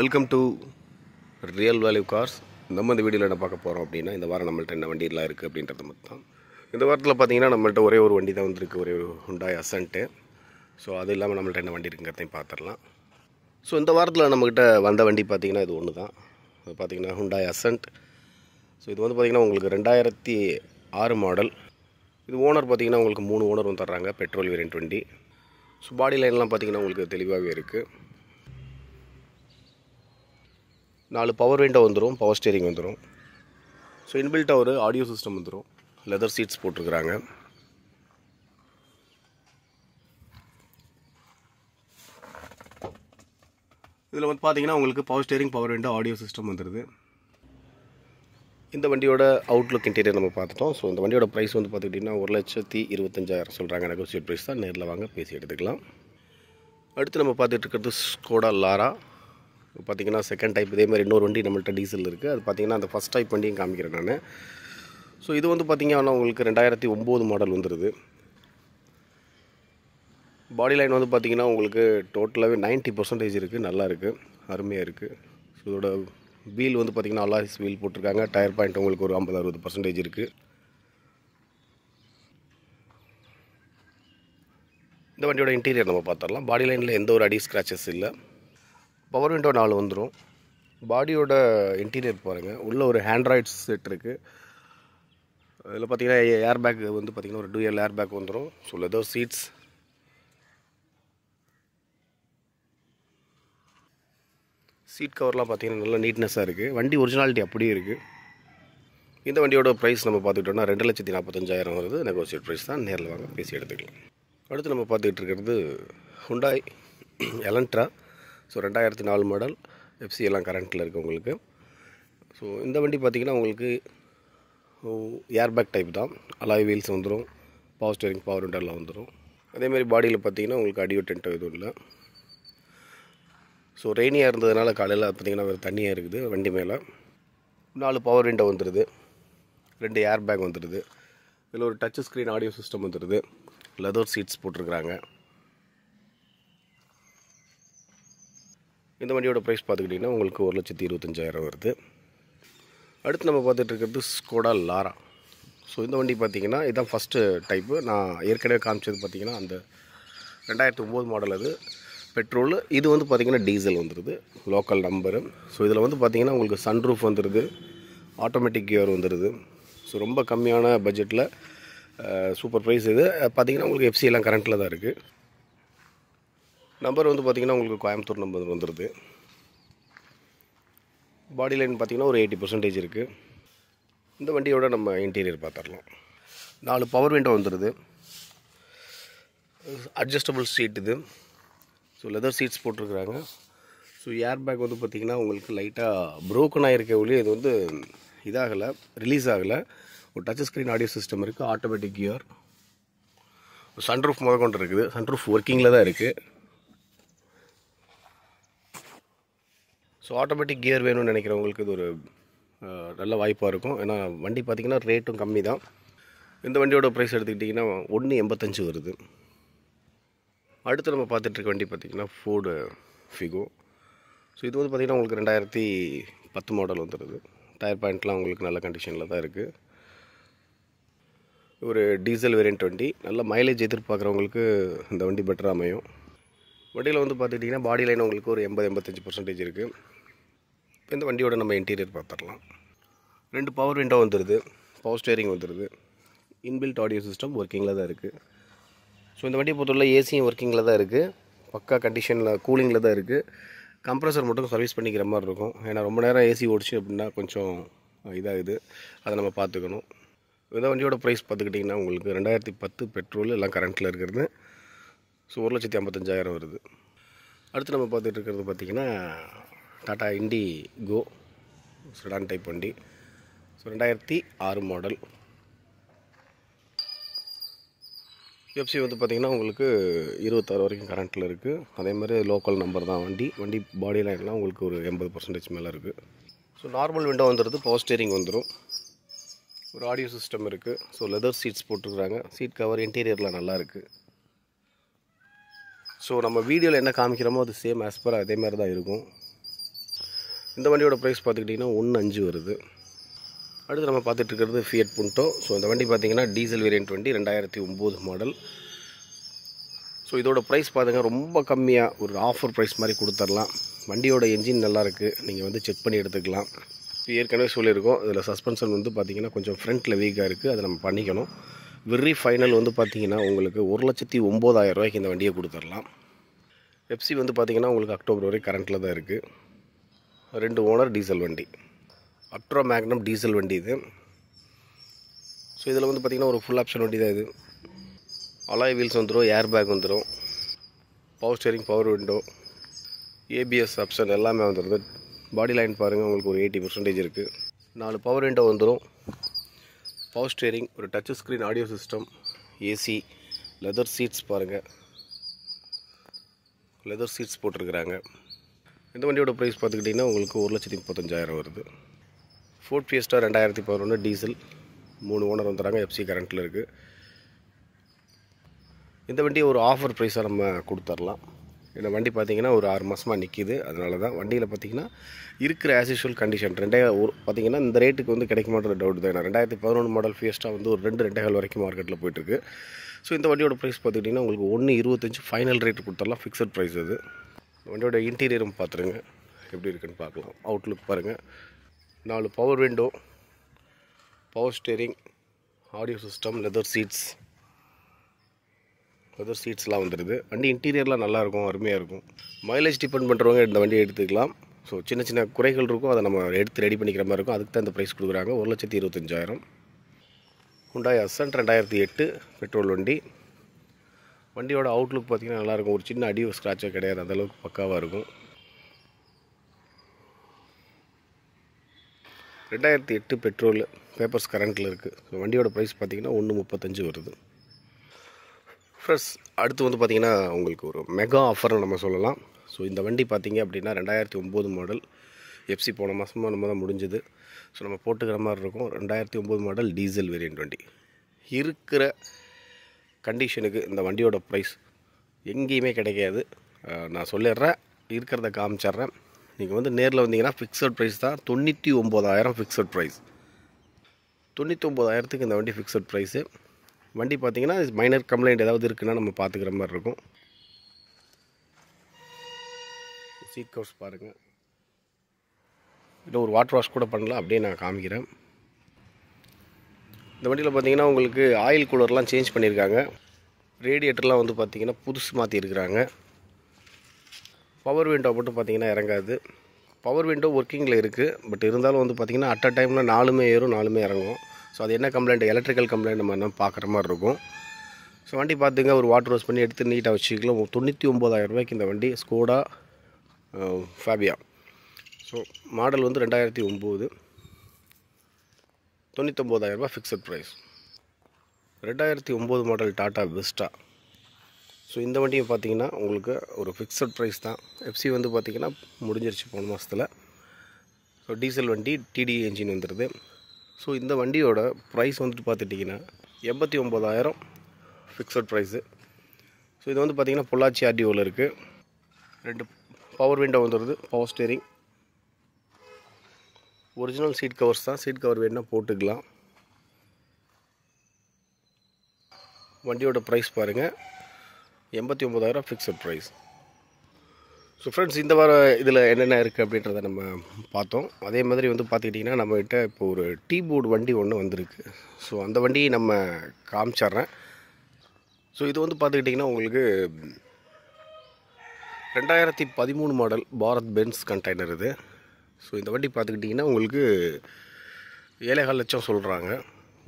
welcome to real value cars நம்ம இந்த வீடியோவில் என்ன பார்க்க போகிறோம் அப்படின்னா இந்த வாரம் நம்மள்ட்ட என்ன வண்டியெலாம் இருக்குது அப்படின்றது மட்டும் இந்த வாரத்தில் பார்த்தீங்கன்னா நம்மள்ட்ட ஒரே ஒரு வண்டி தான் வந்திருக்கு ஒரே ஒரு ஹுண்டாய் அசன்ட்டு ஸோ அது இல்லாமல் நம்மள்ட்ட என்ன வண்டி இருக்குங்கிறதையும் பார்த்துடலாம் ஸோ இந்த வாரத்தில் நம்மக்கிட்ட வந்த வண்டி பார்த்திங்கன்னா இது ஒன்று தான் அது பார்த்திங்கன்னா ஹுண்டாய் அசன்ட் ஸோ இது வந்து பார்த்திங்கன்னா உங்களுக்கு ரெண்டாயிரத்தி ஆறு மாடல் இது ஓனர் பார்த்திங்கன்னா உங்களுக்கு மூணு ஓனரும் தர்றாங்க பெட்ரோல் வேரியன்ட் வண்டி ஸோ பாடி லைன்லாம் பார்த்திங்கன்னா உங்களுக்கு தெளிவாகவே இருக்குது நாலு பவர் விண்டோ வந்துடும் பவர் ஸ்டேரிங் வந்துடும் ஸோ இன்பில்ட்டாக ஒரு ஆடியோ சிஸ்டம் வந்துடும் லெதர் சீட்ஸ் போட்டிருக்கிறாங்க இதில் வந்து பார்த்தீங்கன்னா உங்களுக்கு power steering power window audio system வந்துடுது இந்த வண்டியோட அவுட்லுக் இன்டீரியர் நம்ம பார்த்துட்டோம் ஸோ இந்த வண்டியோட ப்ரைஸ் வந்து பார்த்துக்கிட்டிங்கன்னா ஒரு லட்சத்தி இருபத்தஞ்சாயிரம் சொல்கிறாங்க நெகோசியேட் ப்ரைஸ் தான் நேரில் வாங்க பேசி எடுத்துக்கலாம் அடுத்து நம்ம பார்த்துட்டு இருக்கிறது ஸ்கோடா லாரா பார்த்திங்கன்னா செகண்ட் டைப் இதே மாதிரி இன்னொரு வண்டி நம்மள்ட்ட டீசல் இருக்குது அது பார்த்திங்கன்னா அந்த ஃபஸ்ட் டைப் வண்டியும் காமிக்கிறேன் நான் ஸோ இது வந்து பார்த்திங்கன்னா உங்களுக்கு ரெண்டாயிரத்தி ஒம்பது மாடல் வந்துடுது பாடி லைன் வந்து பார்த்திங்கன்னா உங்களுக்கு டோட்டலாகவே நைன்ட்டி பர்சன்டேஜ் இருக்குது நல்லா இருக்குது அருமையாக இருக்குது ஸோ இதோட வீல் வந்து பார்த்திங்கன்னா அலாரிஸ் வீல் போட்டிருக்காங்க டயர் பாயிண்ட் உங்களுக்கு ஒரு ஐம்பது அறுபது பர்சன்டேஜ் இருக்குது இந்த வண்டியோட இன்டீரியர் நம்ம பார்த்துடலாம் பாடி லைனில் எந்த ஒரு அடி ஸ்க்ராச்சஸ் இல்லை பவர் விண்டோ நாலு வந்துடும் பாடியோட இன்டீரியர் பாருங்கள் உள்ளே ஒரு ஹேண்ட்ராய்ட் செட் இருக்குது இதில் பார்த்தீங்கன்னா ஏர் பேக் வந்து பார்த்திங்கன்னா ஒரு டூஎல் ஏர் பேக் வந்துடும் ஸோ லெதர் சீட்ஸ் சீட் கவர்லாம் பார்த்திங்கன்னா நல்ல நீட்னஸாக இருக்குது வண்டி ஒரிஜினாலிட்டி அப்படியே இருக்குது இந்த வண்டியோட ப்ரைஸ் நம்ம பார்த்துக்கிட்டோம்னா ரெண்டு லட்சத்தி நாற்பத்தஞ்சாயிரம் வருது நெகோசியேட் ப்ரைஸ் தான் நேரில் வாங்க பேசி எடுத்துக்கலாம் அடுத்து நம்ம பார்த்துக்கிட்டு இருக்கிறது ஹுண்டாய் எலன்ட்ரா ஸோ ரெண்டாயிரத்தி நாலு மாடல் எஃப்சி எல்லாம் கரண்ட்டில் இருக்குது உங்களுக்கு ஸோ இந்த வண்டி பார்த்திங்கன்னா உங்களுக்கு ஏர்பேக் டைப் தான் அலாய் வீல்ஸ் வந்துடும் பவர் ஸ்டேரிங் பவர் விண்டர்லாம் வந்துடும் அதேமாதிரி பாடியில் பார்த்திங்கன்னா உங்களுக்கு அடியோ டென்ட்டோ எதுவும் இல்லை ஸோ ரெய்னியாக இருந்ததுனால காலையில் பார்த்திங்கன்னா வேறு தண்ணியாக இருக்குது வண்டி மேலே நாலு பவர் விண்டோ வந்துடுது ரெண்டு ஏர் பேக் வந்துடுது இதில் ஒரு டச் ஸ்க்ரீன் ஆடியோ சிஸ்டம் வந்துடுது லெதர் சீட்ஸ் போட்டிருக்கிறாங்க இந்த வண்டியோட ப்ரைஸ் பார்த்துக்கிட்டிங்கன்னா உங்களுக்கு ஒரு லட்சத்தி இருபத்தஞ்சாயிரம் வருது அடுத்து நம்ம பார்த்துட்ருக்கிறது ஸ்கோடா லாரா ஸோ இந்த வண்டி பார்த்திங்கன்னா இதுதான் ஃபஸ்ட்டு டைப்பு நான் ஏற்கனவே காமிச்சது பார்த்திங்கன்னா அந்த ரெண்டாயிரத்து ஒம்பது மாடல் அது பெட்ரோலு இது வந்து பார்த்திங்கன்னா டீசல் வந்துடுது லோக்கல் நம்பரு ஸோ இதில் வந்து பார்த்திங்கன்னா உங்களுக்கு சன்ரூஃப் வந்துடுது ஆட்டோமேட்டிக் கியர் வந்துடுது ஸோ ரொம்ப கம்மியான பட்ஜெட்டில் சூப்பர் ப்ரைஸ் இது பார்த்திங்கன்னா உங்களுக்கு எஃப்சியெல்லாம் கரண்ட்டில் தான் இருக்குது நம்பர் வந்து பார்த்திங்கன்னா உங்களுக்கு கோயம்புத்தூர் நம்பர் வந்துடுது பாடி லைன் பார்த்திங்கன்னா ஒரு எயிட்டி பர்சன்டேஜ் இருக்குது இந்த வண்டியோட நம்ம இன்டீரியர் பார்த்துடலாம் நாலு பவர் விண்டோ வந்துடுது அட்ஜஸ்டபுள் சீட் இது ஸோ லெதர் சீட்ஸ் போட்டிருக்கிறாங்க ஸோ ஏர் பேக் வந்து பார்த்திங்கன்னா உங்களுக்கு லைட்டாக ப்ரோக்கன் ஆகிருக்க ஒளி இது வந்து இதாகலை ரிலீஸ் ஆகலை ஒரு டச் ஸ்க்ரீன் ஆடியோ சிஸ்டம் இருக்குது ஆட்டோமேட்டிக் கியர் சன்ரூஃப் முத கொண்டு இருக்குது சன்ரூஃப் ஒர்க்கிங்கில் தான் இருக்குது ஸோ ஆட்டோமேட்டிக் கியர் வேணும்னு நினைக்கிறவங்களுக்கு இது ஒரு நல்ல வாய்ப்பாக இருக்கும் ஏன்னா வண்டி பார்த்திங்கன்னா ரேட்டும் கம்மி தான் இந்த வண்டியோட ப்ரைஸ் எடுத்துக்கிட்டிங்கன்னா ஒன்று எண்பத்தஞ்சு வருது அடுத்து நம்ம பார்த்துட்ருக்க வண்டி பார்த்திங்கன்னா ஃபோர்டு ஃபிகோ ஸோ இது வந்து பார்த்திங்கன்னா உங்களுக்கு ரெண்டாயிரத்தி பத்து மாடல் வந்துடுது டயர் பாயிண்ட்லாம் உங்களுக்கு நல்ல கண்டிஷனில் தான் இருக்குது ஒரு டீசல் வேரியன்ட் வண்டி நல்ல மைலேஜ் எதிர்பார்க்குறவங்களுக்கு இந்த வண்டி பெட்டராக அமையும் வண்டியில் வந்து பார்த்துக்கிட்டிங்கன்னா பாடி லைன் உங்களுக்கு ஒரு எண்பது எண்பத்தஞ்சு பர்சன்டேஜ் இருக்குது இந்த வண்டியோட நம்ம இன்டீரியர் பார்த்துடலாம் ரெண்டு பவர் விண்டோ வந்துடுது பவர் ஸ்டேரிங் வந்துடுது இன்பில்ட் ஆடியோ சிஸ்டம் ஒர்க்கிங்கில் தான் இருக்குது ஸோ இந்த வண்டியை பொறுத்தவரை ஏசியும் ஒர்க்கிங்கில் தான் இருக்குது பக்கா கண்டிஷனில் கூலிங்கில் தான் இருக்குது கம்ப்ரஸர் மட்டும் சர்வீஸ் பண்ணிக்கிற மாதிரி இருக்கும் ஏன்னா ரொம்ப நேரம் ஏசி ஓடிச்சு அப்படின்னா கொஞ்சம் இதாகுது அதை நம்ம பார்த்துக்கணும் இந்த வண்டியோட ப்ரைஸ் பார்த்துக்கிட்டிங்கன்னா உங்களுக்கு ரெண்டாயிரத்தி பத்து பெட்ரோல் எல்லாம் கரண்ட்டில் இருக்கிறது ஸோ ஒரு லட்சத்தி ஐம்பத்தஞ்சாயிரம் வருது அடுத்து நம்ம பார்த்துட்டு இருக்கிறது பார்த்திங்கன்னா Tata Indigo sedan type வண்டி ஸோ ரெண்டாயிரத்தி ஆறு மாடல் எஃப்சி வந்து பார்த்திங்கன்னா உங்களுக்கு இருபத்தாறு வரைக்கும் கரண்ட்டில் இருக்குது அதே மாதிரி லோக்கல் நம்பர் தான் வண்டி வண்டி பாடி லைன்லாம் உங்களுக்கு ஒரு எண்பது பர்சன்டேஜ் மேலே இருக்குது ஸோ நார்மல் விண்டோ வந்துடுது பவர் ஸ்டேரிங் வந்துடும் ஒரு ஆடியோ சிஸ்டம் இருக்குது ஸோ லெதர் சீட்ஸ் போட்டுருக்குறாங்க சீட் கவர் இன்டீரியரில் நல்லாயிருக்கு ஸோ நம்ம வீடியோவில் என்ன காமிக்கிறோமோ அது சேம் ஆஸ் பர் அதே மாதிரி தான் இருக்கும் இந்த வண்டியோட ப்ரைஸ் பார்த்துக்கிட்டிங்கன்னா ஒன்று அஞ்சு வருது அடுத்து நம்ம பார்த்துட்ருக்கிறது ஃபியட் புண்டோ ஸோ இந்த வண்டி பார்த்திங்கன்னா டீசல் வேரியன்ட் வண்டி ரெண்டாயிரத்தி ஒம்பது மாடல் ஸோ இதோட ப்ரைஸ் பார்த்துங்க ரொம்ப கம்மியாக ஒரு ஆஃபர் ப்ரைஸ் மாதிரி கொடுத்துர்லாம் வண்டியோட என்ஜின் நல்லாயிருக்கு நீங்கள் வந்து செக் பண்ணி எடுத்துக்கலாம் ஏற்கனவே சொல்லியிருக்கோம் இதில் சஸ்பென்ஷன் வந்து பார்த்திங்கன்னா கொஞ்சம் ஃப்ரண்ட்டில் வீக்காக இருக்குது அதை நம்ம பண்ணிக்கணும் வெரி ஃபைனல் வந்து பார்த்திங்கன்னா உங்களுக்கு ஒரு லட்சத்தி ஒம்போதாயிரம் ரூபாய்க்கு இந்த வண்டியை கொடுத்துர்லாம் வெப்சி வந்து பார்த்திங்கன்னா உங்களுக்கு அக்டோபர் வரை கரண்ட்டில் தான் இருக்குது ரெண்டு ஓனர் டீசல் வண்டி அப்ட்ரா மேக்னம் டீசல் வண்டி இது ஸோ இதில் வந்து பார்த்திங்கன்னா ஒரு ஃபுல் ஆப்ஷன் வண்டி தான் இது அலாய் வீல்ஸ் வந்துடும் ஏர் பேக் வந்துடும் power steering power window ABS option எல்லாமே வந்துடுது பாடி லைன் பாருங்கள் உங்களுக்கு ஒரு எயிட்டி பர்சன்டேஜ் இருக்குது நாலு பவர் விண்டோ வந்துடும் பவர் ஸ்டேரிங் ஒரு touch screen audio system AC leather seats பாருங்கள் லெதர் சீட்ஸ் போட்டிருக்கிறாங்க இந்த வண்டியோட ப்ரைஸ் பார்த்துக்கிட்டிங்கன்னா உங்களுக்கு ஒரு லட்சத்தி முப்பத்தஞ்சாயிரம் வருது ஃபோர்ட் ஃபியஸ்டா ரெண்டாயிரத்தி பதினொன்று டீசல் மூணு ஓனர் வந்துடுறாங்க எஃப்சி கரண்ட்டில் இருக்குது இந்த வண்டியை ஒரு ஆஃபர் ப்ரைஸாக நம்ம கொடுத்துர்லாம் ஏன்னா வண்டி பார்த்திங்கன்னா ஒரு ஆறு மாதமாக நிற்கிது அதனால தான் வண்டியில் பார்த்திங்கன்னா இருக்கிற ஆஸ் யூஷுவல் கண்டிஷன் ரெண்டே ஒரு பார்த்திங்கன்னா இந்த ரேட்டுக்கு வந்து கிடைக்குமான்ற டவுட் தான் ஏன்னா ரெண்டாயிரத்தி பதினொன்று மாடல் ஃபியஸ்ட்டாக வந்து ஒரு ரெண்டு ரெண்டே கால் வரைக்கும் மார்க்கெட்டில் போயிட்டுருக்கு ஸோ இந்த வண்டியோட ப்ரைஸ் பார்த்துக்கிட்டிங்கன்னா உங்களுக்கு ஒன்று இருபத்தஞ்சு ஃபைனல் ரேட்டு கொடுத்துடலாம் ஃபிக்ஸட் ப்ரைஸ் அது வண்டியோட இன்டீரியரும் பார்த்துருங்க எப்படி இருக்குன்னு பார்க்கலாம் அவுட்லுக் பாருங்கள் நாலு power window power steering audio system leather seats leather சீட்ஸ்லாம் வந்துடுது வண்டி இன்டீரியர்லாம் நல்லாயிருக்கும் அருமையாக இருக்கும் மைலேஜ் டிபெண்ட் பண்ணுறவங்க இந்த வண்டியை எடுத்துக்கலாம் ஸோ சின்ன சின்ன குறைகள் இருக்கும் அதை நம்ம எடுத்து ரெடி பண்ணிக்கிற மாதிரி இருக்கும் அதுக்கு தான் இந்த ப்ரைஸ் கொடுக்குறாங்க ஒரு லட்சத்தி இருபத்தஞ்சாயிரம் ஹுண்டாய் அசன்ட் ரெண்டாயிரத்தி எட்டு பெட்ரோல் வண்டி வண்டியோட அவுட்லுக் பார்த்திங்கன்னா நல்லாயிருக்கும் ஒரு சின்ன அடி ஸ்க்ராட்சே கிடையாது அந்தளவுக்கு பக்காவாக இருக்கும் ரெண்டாயிரத்தி எட்டு பெட்ரோல் பேப்பர்ஸ் கரண்ட்டில் இருக்குது வண்டியோட ப்ரைஸ் பார்த்திங்கன்னா ஒன்று முப்பத்தஞ்சு வருது ப்ளஸ் அடுத்து வந்து பார்த்திங்கன்னா உங்களுக்கு ஒரு மெகா ஆஃபர்னு நம்ம சொல்லலாம் ஸோ இந்த வண்டி பார்த்திங்க அப்படின்னா ரெண்டாயிரத்தி ஒம்பது மாடல் எஃப்சி போன மாதமாக நம்ம தான் முடிஞ்சுது ஸோ நம்ம போட்டுக்கிற மாதிரி இருக்கும் ரெண்டாயிரத்தி ஒம்பது மாடல் டீசல் வேரியன்ட் வண்டி இருக்கிற கண்டிஷனுக்கு இந்த வண்டியோட ப்ரைஸ் எங்கேயுமே கிடைக்காது நான் சொல்லிடுறேன் இருக்கிறத காமிச்சிட்றேன் நீங்கள் வந்து நேரில் வந்தீங்கன்னா ஃபிக்ஸட் ப்ரைஸ் தான் தொண்ணூற்றி ஒம்பதாயிரம் ஃபிக்ஸட் ப்ரைஸ் தொண்ணூற்றி இந்த வண்டி ஃபிக்ஸட் ப்ரைஸு வண்டி பார்த்தீங்கன்னா மைனர் கம்ப்ளைண்ட் ஏதாவது இருக்குன்னா நம்ம பார்த்துக்கிற மாதிரி இருக்கும் சீட் கவர்ஸ் பாருங்கள் இல்லை ஒரு வாட்டர் வாஷ் கூட பண்ணலாம் அப்படியே நான் காமிக்கிறேன் இந்த வண்டியில் பார்த்தீங்கன்னா உங்களுக்கு ஆயில் கூலர்லாம் சேஞ்ச் பண்ணியிருக்காங்க ரேடியேட்டர்லாம் வந்து பார்த்திங்கன்னா புதுசு மாற்றிருக்கிறாங்க பவர் விண்டோ மட்டும் பார்த்திங்கன்னா இறங்காது பவர் விண்டோ ஒர்க்கிங்கில் இருக்குது பட் இருந்தாலும் வந்து பார்த்திங்கன்னா அட் அ டைமில் நாலுமே ஏறும் நாலுமே இறங்கும் ஸோ அது என்ன கம்ப்ளைண்ட் எலக்ட்ரிக்கல் கம்ப்ளைண்ட் நம்ம என்ன பார்க்குற மாதிரி இருக்கும் ஸோ வண்டி பார்த்துங்க ஒரு வாட்டர் வாஷ் பண்ணி எடுத்து நீட்டாக வச்சுக்கலாம் தொண்ணூற்றி ஒம்பதாயிரம் ரூபாய்க்கு இந்த வண்டி ஸ்கோடா ஃபேபியா ஸோ மாடல் வந்து ரெண்டாயிரத்தி ஒம்பது தொண்ணூத்தொம்போதாயிரரூபா ஃபிக்ஸட் ப்ரைஸ் ரெண்டாயிரத்தி ஒம்பது மாடல் டாட்டா விஸ்டா ஸோ இந்த வண்டியும் பார்த்தீங்கன்னா உங்களுக்கு ஒரு ஃபிக்ஸட் ப்ரைஸ் தான் எஃப்சி வந்து பார்த்திங்கன்னா முடிஞ்சிருச்சு போன மாதத்தில் ஸோ டீசல் வண்டி டிடி என்ஜின் வந்துடுது ஸோ இந்த வண்டியோட ப்ரைஸ் வந்துட்டு பார்த்துட்டிங்கன்னா எண்பத்தி ஒம்பதாயிரம் ஃபிக்ஸட் ப்ரைஸு ஸோ இது வந்து பார்த்தீங்கன்னா பொள்ளாச்சி ஆர்டிஓவில் இருக்குது ரெண்டு பவர் விண்டோ வந்துடுது power steering original seat covers தான் சீட் கவர் வேணால் போட்டுக்கலாம் வண்டியோட ப்ரைஸ் பாருங்கள் எண்பத்தி ஒம்பதாயிரம் ஃபிக்ஸட் ப்ரைஸ் ஸோ ஃப்ரெண்ட்ஸ் இந்த வாரம் இதில் என்னென்ன இருக்குது அப்படின்றத நம்ம பார்த்தோம் அதே மாதிரி வந்து பார்த்துக்கிட்டிங்கன்னா நம்மகிட்ட இப்போ ஒரு டீ போர்டு வண்டி ஒன்று வந்திருக்கு ஸோ அந்த வண்டியை நம்ம காமிச்சிட்றேன் ஸோ இது வந்து பார்த்துக்கிட்டிங்கன்னா உங்களுக்கு ரெண்டாயிரத்தி பதிமூணு மாடல் பாரத் பென்ஸ் கண்டெய்னர் இது ஸோ இந்த வண்டி பார்த்துக்கிட்டிங்கன்னா உங்களுக்கு ஏழைகால் லட்சம் சொல்கிறாங்க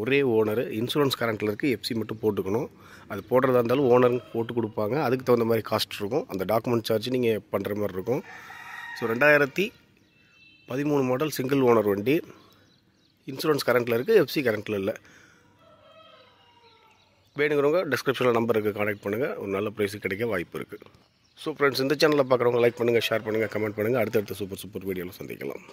ஒரே ஓனர் இன்சூரன்ஸ் கரண்ட்டில் இருக்குது எஃப்சி மட்டும் போட்டுக்கணும் அது போடுறதா இருந்தாலும் ஓனருங்க போட்டு கொடுப்பாங்க அதுக்கு தகுந்த மாதிரி காஸ்ட் இருக்கும் அந்த டாக்குமெண்ட் சார்ஜ் நீங்கள் பண்ணுற மாதிரி இருக்கும் ஸோ ரெண்டாயிரத்தி பதிமூணு மாடல் சிங்கிள் ஓனர் வண்டி இன்சூரன்ஸ் கரண்ட்டில் இருக்குது எஃப்சி கரண்ட்டில் இல்லை வேணுங்கிறவங்க டிஸ்கிரிப்ஷனில் நம்பருக்கு காண்டாக்ட் பண்ணுங்கள் ஒரு நல்ல ப்ரைஸு கிடைக்க வாய்ப்பு இருக்குது ஸோ ஃப்ரெண்ட்ஸ் இந்த சேனலில் பார்க்குறவங்க லைக் பண்ணுங்கள் ஷேர் பண்ணுங்கள் கமெண்ட் பண்ணுங்கள் அடுத்தடுத்த சூப்பர் சூப்பர் வீடியோவில் சந்திக்கலாம்